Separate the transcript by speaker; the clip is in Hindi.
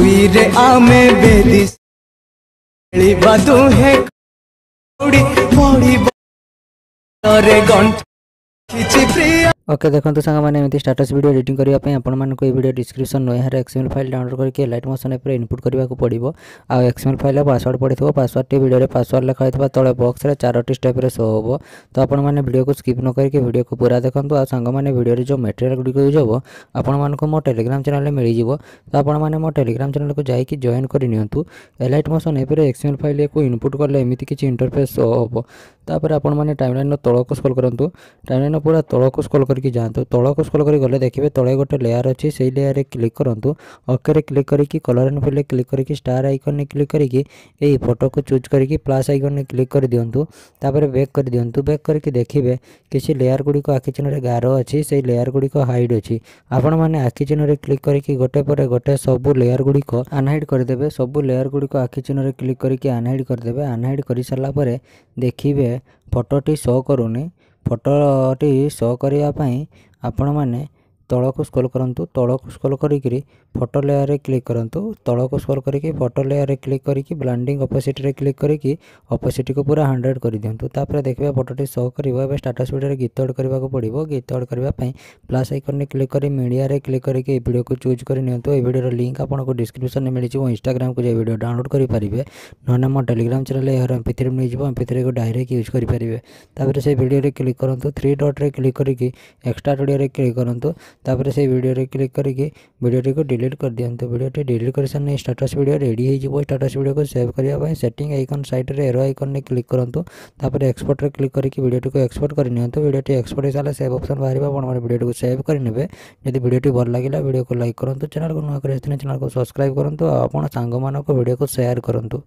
Speaker 1: वीरे आमे बेदी ली बदू है कोड़ी मोड़ी रे गंठ खिची प्रिया ओके देखो सांग मैंने स्टाटस भिडियो एडिट करने आपको ये भिड डिस्क्रिप्सन यार एक्सएमएल फाइल डाउनलोड करके लाइट मोशन एप्रे इनपुट करा पड़ो आउ एक्सएमएल फाइल पासवर्ड थोड़ा पासवर्ड टी भिडियो पासवर्ड लिखा थोड़ा तेल बक्स चारो स्टेप शो हे तो आपने भिडियो को स्कीप न करके भिडियो को पूरा देखो आ सांग मैंने भिडियो जो मेटेरियाल गुड़ यूज हे मो टेलीग्राम चैनल मिल तो आपने मो टेलीग्राम चैनल को जाकि जॉइन करनी लाइट मोशन एप्रे एक्सएमएल फाइल को इनपुट कले एम किसी इंटरफेस शो हे तापर आपने टाइमलाइन तौक स्कल करूँ टाइमलाइन पूरा तौक स्कल कर କରିକି ଯାଆନ୍ତୁ ତଳକୁ ସ୍କ୍ରୋଲ୍ କରି ଗଲେ ଦେଖିବେ ତଳେ ଗୋଟେ ଲେୟାର୍ ଅଛି ସେଇ ଲେୟାର୍ରେ କ୍ଲିକ୍ କରନ୍ତୁ ଓକେରେ କ୍ଲିକ୍ କରିକି କଲର୍ ଆଣ୍ଡ ଫିଲ୍ଡରେ କ୍ଲିକ୍ କରିକି ଷ୍ଟାର୍ ଆଇକନ୍ରେ କ୍ଲିକ୍ କରିକି ଏଇ ଫଟୋକୁ ଚୁଜ୍ କରିକି ପ୍ଲସ୍ ଆଇକନ୍ରେ କ୍ଲିକ୍ କରିଦିଅନ୍ତୁ ତାପରେ ବ୍ୟାକ୍ କରିଦିଅନ୍ତୁ ବ୍ୟାକ୍ କରିକି ଦେଖିବେ କିଛି ଲେୟାର୍ ଗୁଡ଼ିକ ଆଖି ଚିହ୍ନରେ ଗାର ଅଛି ସେଇ ଲେୟାର୍ ଗୁଡ଼ିକ ହାଇଡ୍ ଅଛି ଆପଣମାନେ ଆଖି ଚିହ୍ନରେ କ୍ଲିକ୍ କରିକି ଗୋଟେ ପରେ ଗୋଟେ ସବୁ ଲେୟାର୍ ଗୁଡ଼ିକ ଆନହାଇଡ୍ କରିଦେବେ ସବୁ ଲେୟାର୍ ଗୁଡ଼ିକ ଆଖି ଚିହ୍ନରେ କ୍ଲିକ୍ କରିକି ଆନହାଇଡ୍ କରିଦେବେ ଆନହାଇଡ୍ କରିସାରିଲା ପରେ ଦେଖିବେ ଫଟୋଟି ଶୋ କରୁନି ଫଟୋଟି ସୋ କରିବା ପାଇଁ ଆପଣମାନେ तल को स्क्रोल करूँ तल को स्क्रोल करके फटो लेयारे क्लिक करूँ तल को स्क्रोल करके फटो लेयारे क्लिक करके ब्लांडिंग अपोसीट्रे क्लिक करके अपोसीट को पूरा हंड्रेड कर दिखुं तापर देखिए फटोटे सो कर स्टाटस भिडियो गीतअर्ड कर पड़ो गीतअर्ड करने प्लस आइकन क्लिक कर मीडिया क्लिक करके भिडियो को चूज करनीर लिंक आपको डिस्क्रिप्सन में मिली इनस्टाग्राम को भिडियो डाउनलोड करेंगे ना मो टेलीग्राम चैनल यार एम पिथे मिल जाए एम को डायरेक्ट यूज करेंगे तपर से भिडियो क्लिक करूँ थ्री डट्रे क्लिक करके एक्सट्रा भिडियो क्लिक करूँ तापर से वीडियो रे क्लिक करके वीडियो टी को डिलीट कर दिखाते वीडियो टी डिलीट कर सारे status video ready status video को सेव करने सेटिंग आइकन सैट रे एरो आइकन ने क्लिक करूँ एक्सपोर्ट रे क्लिक करके वीडियो टी एक्सपोर्ट करनी वीडियो टी एक्सपोर्ट हो सारे सेव अप्सन बाहर आप वीडियो को सेव करेंगे जब वीडियो भल लगे वीडियो को लाइक करूँ चैनल को नुआ करें सब्सक्राइब करूँ आप को वीडियो को सेयार करूँ